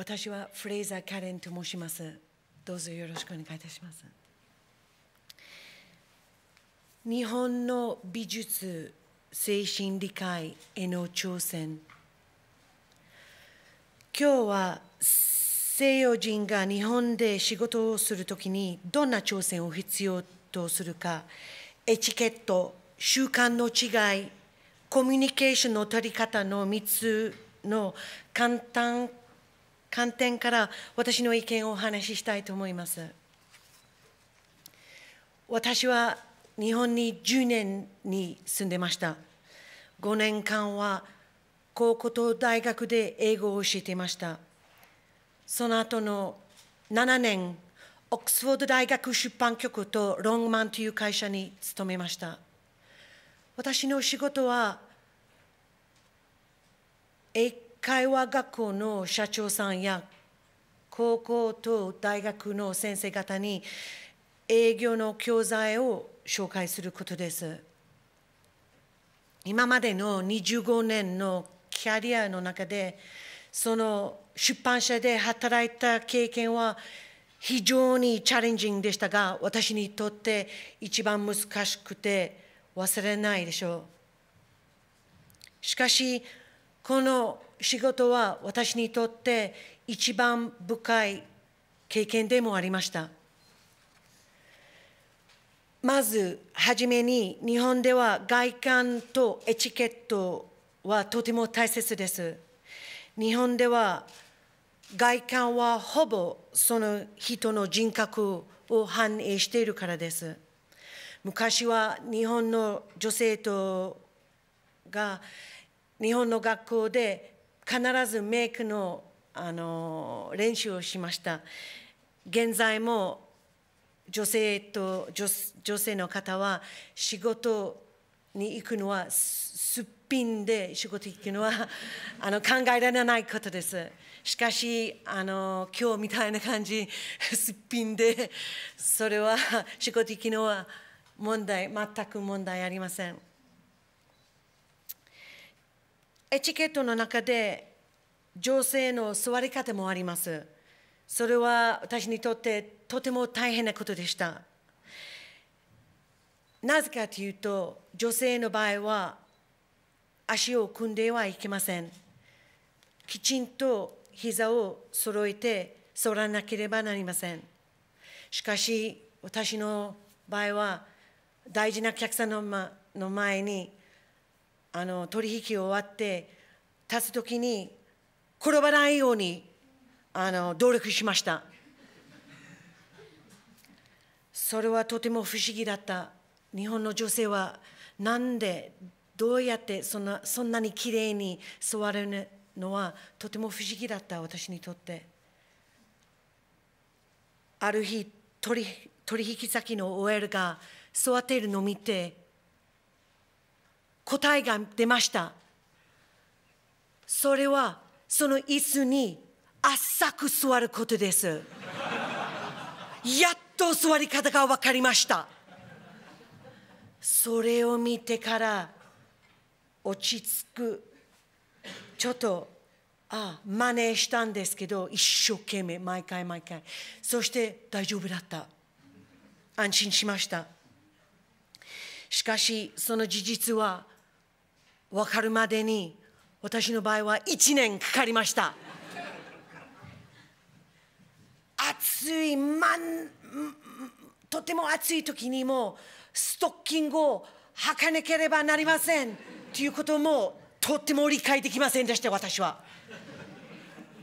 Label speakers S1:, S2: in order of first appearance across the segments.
S1: 私はフレイザー・カレンと申します。どうぞよろしくお願いいたします。日本の美術精神理解への挑戦今日は西洋人が日本で仕事をするときにどんな挑戦を必要とするかエチケット習慣の違いコミュニケーションの取り方の3つの簡単観点から私の意見をお話ししたいと思います。私は日本に10年に住んでました。5年間は高校と大学で英語を教えていました。その後の7年、オックスフォード大学出版局とロングマンという会社に勤めました。私の仕事は英会話学校の社長さんや高校と大学の先生方に営業の教材を紹介することです。今までの25年のキャリアの中でその出版社で働いた経験は非常にチャレンジングでしたが私にとって一番難しくて忘れないでしょうしかしこの仕事は私にとって一番深い経験でもありました。まずはじめに日本では外観とエチケットはとても大切です。日本では外観はほぼその人の人格を反映しているからです。昔は日本の女性とが日本の学校で必ずメイクのあの練習をしました現在も女性と女性の方は仕事に行くのはすっぴんで仕事行くのはあの考えられないことですしかしあの今日みたいな感じすっぴんでそれは仕事行くのは問題全く問題ありませんエチケットの中で女性の座り方もあります。それは私にとってとても大変なことでした。なぜかというと、女性の場合は足を組んではいけません。きちんと膝を揃えて座らなければなりません。しかし、私の場合は大事なお客様の前にあの取引終わって立つ時に転ばないようにあの努力しましたそれはとても不思議だった日本の女性はなんでどうやってそんなそんなにきれいに座るのはとても不思議だった私にとってある日取引先の OL が座っているのを見て答えが出ましたそれはその椅子に浅く座ることですやっと座り方が分かりましたそれを見てから落ち着くちょっとあ真似したんですけど一生懸命毎回毎回そして大丈夫だった安心しましたしかしその事実は分かるまでに私の場合は1年かかりました暑いまんとても暑い時にもストッキングを履かなければなりませんということもとっても理解できませんでした私は。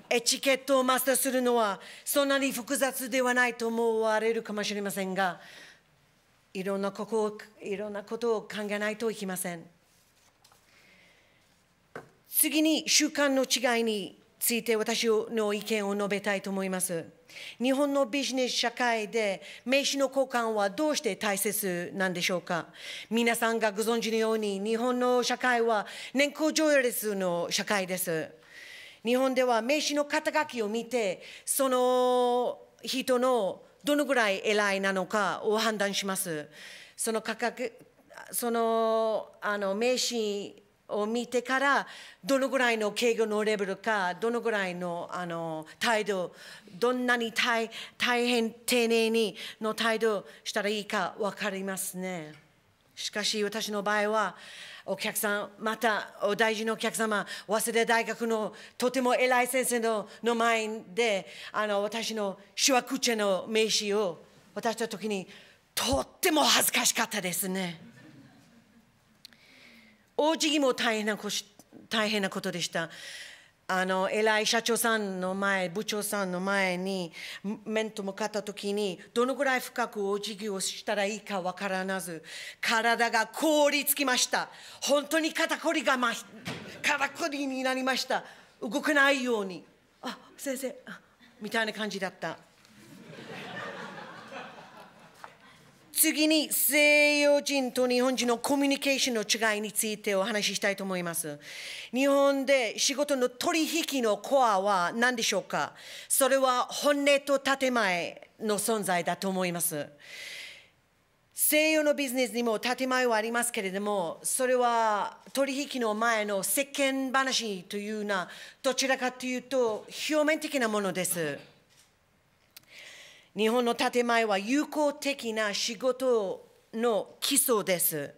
S1: エチケットをマスターするのはそんなに複雑ではないと思われるかもしれませんがいろんなここいろんなことを考えないといけません。次に習慣の違いについて私の意見を述べたいと思います。日本のビジネス社会で名刺の交換はどうして大切なんでしょうか皆さんがご存知のように日本の社会は年功序列の社会です。日本では名刺の肩書きを見てその人のどのぐらい偉いなのかを判断します。その価格そのあの名刺を見てからどのぐらいの敬語のレベルかどのぐらいのあの態度どんなに大大変丁寧にの態度したらいいか分かりますねしかし私の場合はお客さんまたお大事なお客様早稲田大学のとても偉い先生のの前であの私の手話口の名刺を渡した時にとっても恥ずかしかったですね。大事儀も大変なこし大変なことでした。あの偉い社長さんの前、部長さんの前に面と向かったときに、どのぐらい深くお辞儀をしたらいいか分からなず、体が凍りつきました。本当に肩こりが、ま、肩こりになりました。動かないように。あ先生みたいな感じだった。次に西洋人と日本人のコミュニケーションの違いについてお話ししたいと思います。日本で仕事の取引のコアは何でしょうかそれは本音と建前の存在だと思います。西洋のビジネスにも建前はありますけれども、それは取引の前の世間話というのは、どちらかというと表面的なものです。日本の建前は友好的な仕事の基礎です。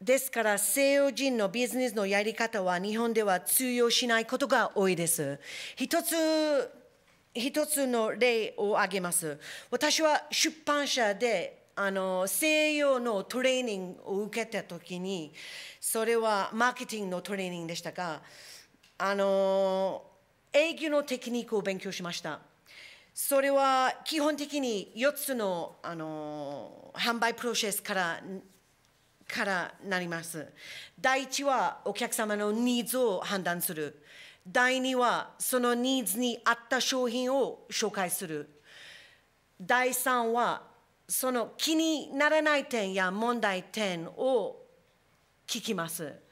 S1: ですから西洋人のビジネスのやり方は日本では通用しないことが多いです。一つ一つの例を挙げます。私は出版社であの西洋のトレーニングを受けた時にそれはマーケティングのトレーニングでしたがあの営業のテクニックを勉強しました。それは基本的に4つのあの販売プロセスからからなります。第1はお客様のニーズを判断する。第2はそのニーズに合った商品を紹介する。第3はその気にならない点や問題点を聞きます。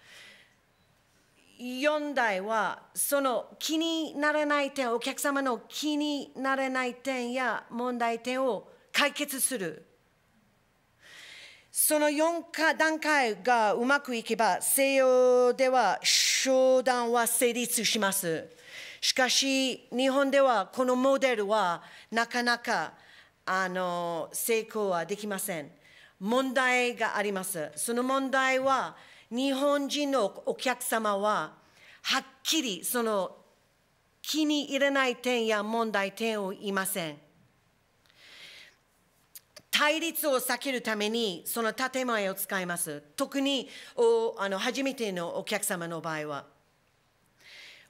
S1: 4台はその気にならない点お客様の気にならない点や問題点を解決するその4段階がうまくいけば西洋では商談は成立しますしかし日本ではこのモデルはなかなかあの成功はできません問題がありますその問題は日本人のお客様ははっきりその気に入らない点や問題点を言いません。対立を避けるためにその建前を使います。特におあの初めてのお客様の場合は。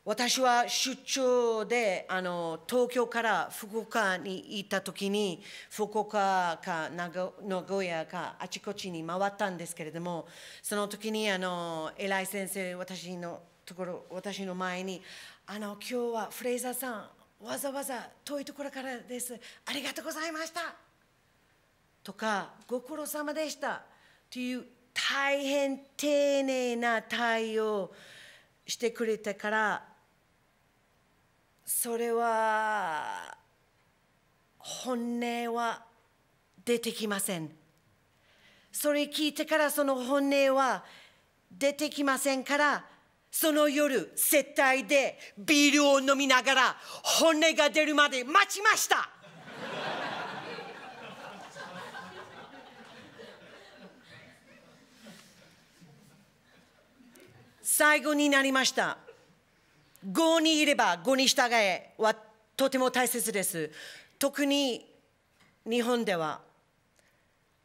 S1: 私は出張であの東京から福岡に行ったきに福岡か名古屋かあちこちに回ったんですけれどもその時にあの偉い先生私のところ私の前に「あの今日はフレイザーさんわざわざ遠いところからですありがとうございました」とか「ご苦労様でした」という大変丁寧な対応してくれてからそれは本音は出てきませんそれ聞いてからその本音は出てきませんからその夜接待でビールを飲みながら本音が出るまで待ちました最後になりました語にいれば語に従えはとても大切です。特に日本では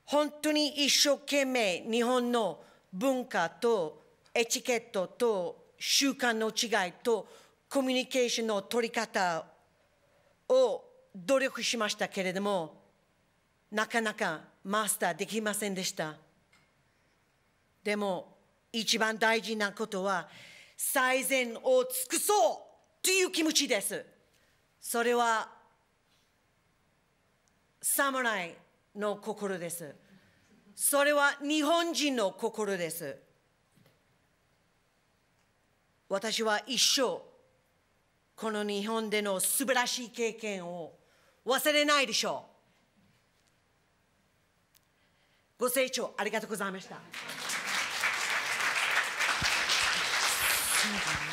S1: 本当に一生懸命日本の文化とエチケットと習慣の違いとコミュニケーションの取り方を努力しましたけれどもなかなかマスターできませんでしたでも一番大事なことは最善を尽くそうという気持ちです。それは侍の心です。それは日本人の心です。私は一生、この日本での素晴らしい経験を忘れないでしょう。ご清聴ありがとうございました。Thank you.